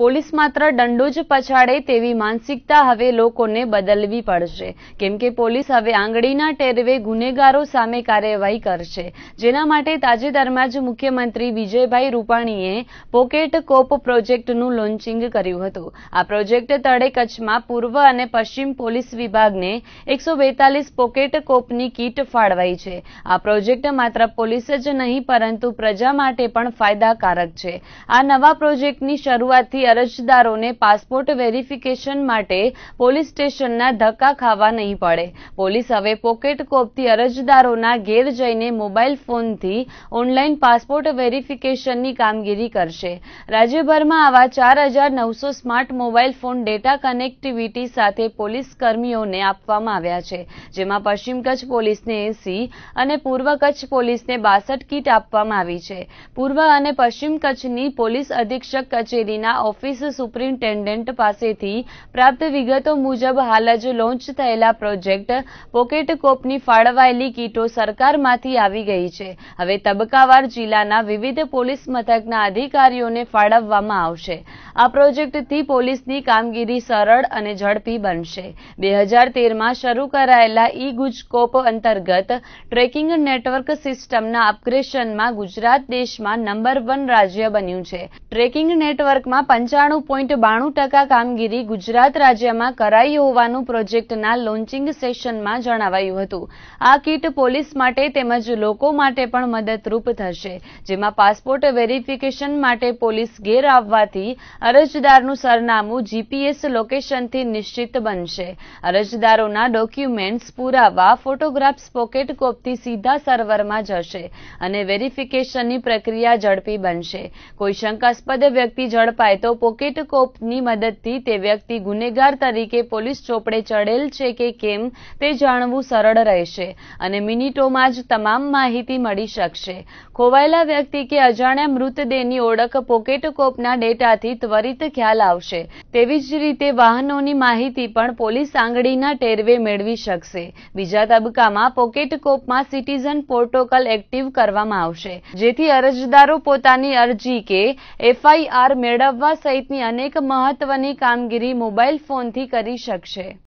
police માત્ર દંડો જ પછાડે તેવી માનસિકતા હવે લોકોને બદલવી પડશે કેમ કે પોલીસ હવે આંગળીના ટેરવે ગુનેગારો સામે કાર્યવાહી કરશે જેના માટે તાજેતરમાં જ મુખ્યમંત્રી વિજયભાઈ રૂપાણીએ પોકેટ કોપ પ્રોજેક્ટનું લોન્ચિંગ કર્યું હતું આ પ્રોજેક્ટ તળે કચ્છમાં પૂર્વ અને પશ્ચિમ પોલીસ વિભાગને એકસો પોકેટ કોપની કીટ ફાળવાઈ છે આ પ્રોજેક્ટ માત્ર પોલીસ જ નહીં પરંતુ પ્રજા માટે પણ ફાયદાકારક છે આ નવા પ્રોજેક્ટની શરૂઆતથી જેથી અરજદારોને પાસપોર્ટ વેરિફિકેશન માટે પોલીસ સ્ટેશનના ધક્કા ખાવા નહીં પડે પોલીસ હવે પોકેટ અરજદારોના ઘેર જઈને મોબાઈલ ફોનથી ઓનલાઈન પાસપોર્ટ વેરિફિકેશનની કામગીરી કરશે રાજ્યભરમાં આવા ચાર smart mobile phone data connectivity સાથે પોલીસ કર્મીઓને આપવામાં આવ્યા છે જેમાં પશ્ચિમ કચ્છ પોલીસને એસી અને પૂર્વ કચ્છ પોલીસને બાસઠ કીટ આપવામાં આવી છે પૂર્વ અને પશ્ચિમ કચ્છની પોલીસ અધિક્ષક કચેરીના ઓફિસ સુપ્રિન્ટેન્ડન્ટ પાસેથી પ્રાપ્ત વિગતો મુજબ હાલ જ લોન્ચ થયેલા પ્રોજેક્ટ પોકેટ કોપની ફાળવાયેલી કીટો સરકારમાંથી આવી ગઈ છે હવે તબક્કાવાર જિલ્લાના વિવિધ પોલીસ મથકના અધિકારીઓને ફાળવવામાં આવશે આ પ્રોજેક્ટથી પોલીસની કામગીરી સરળ અને ઝડપી બનશે બે હજાર તેરમાં શરૂ કરાયેલા ઈ ગુજકોપ અંતર્ગત ટ્રેકિંગ નેટવર્ક સિસ્ટમના અપગ્રેશનમાં ગુજરાત દેશમાં નંબર વન રાજ્ય બન્યું છે ટ્રેકિંગ નેટવર્કમાં પંચાણું પોઈન્ટ બાણું ટકા કામગીરી ગુજરાત રાજ્યમાં કરાઈ હોવાનું પ્રોજેક્ટના લોન્ચિંગ સેશનમાં જણાવાયું હતું આ કીટ પોલીસ માટે તેમજ લોકો માટે પણ મદદરૂપ થશે જેમાં પાસપોર્ટ વેરીફિકેશન માટે પોલીસ ઘેર આવવાથી અરજદારનું સરનામું જીપીએસ લોકેશનથી નિશ્ચિત બનશે અરજદારોના ડોક્યુમેન્ટ્સ પુરાવા ફોટોગ્રાફ્સ પોકેટ કોપથી સીધા સર્વરમાં જશે અને વેરિફિકેશનની પ્રક્રિયા ઝડપી બનશે કોઈ શંકાસ્પદ વ્યક્તિ ઝડપાય તો અગાઉ પોકેટ કોપની મદદથી તે વ્યક્તિ ગુનેગાર તરીકે પોલીસ ચોપડે ચડેલ છે કે કેમ તે જાણવું સરળ રહેશે અને મિનિટોમાં જ તમામ માહિતી મળી શકશે ખોવાયેલા વ્યક્તિ કે અજાણ્યા મૃતદેહની ઓળખ પોકેટ કોપના ડેટાથી ત્વરિત ખ્યાલ આવશે તેવી જ રીતે વાહનોની માહિતી પણ પોલીસ આંગળીના ટેરવે મેળવી શકશે બીજા તબક્કામાં પોકેટ કોપમાં સિટીઝન પોર્ટોકલ એક્ટિવ કરવામાં આવશે જેથી અરજદારો પોતાની અરજી કે એફઆઈઆર મેળવવા સહિતની અનેક મહત્વની કામગીરી મોબાઈલ ફોનથી કરી શકશે